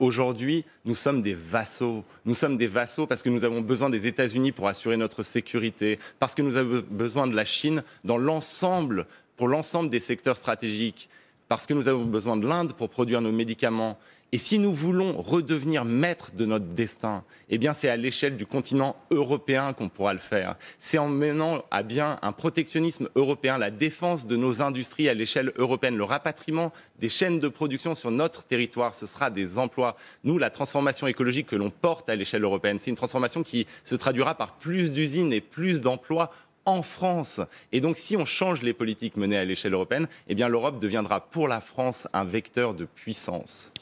Aujourd'hui, nous sommes des vassaux. Nous sommes des vassaux parce que nous avons besoin des États-Unis pour assurer notre sécurité, parce que nous avons besoin de la Chine dans l'ensemble, pour l'ensemble des secteurs stratégiques, parce que nous avons besoin de l'Inde pour produire nos médicaments. Et si nous voulons redevenir maîtres de notre destin, eh bien c'est à l'échelle du continent européen qu'on pourra le faire. C'est en menant à bien un protectionnisme européen, la défense de nos industries à l'échelle européenne, le rapatriement des chaînes de production sur notre territoire, ce sera des emplois. Nous, la transformation écologique que l'on porte à l'échelle européenne, c'est une transformation qui se traduira par plus d'usines et plus d'emplois en France. Et donc, si on change les politiques menées à l'échelle européenne, eh bien, l'Europe deviendra pour la France un vecteur de puissance.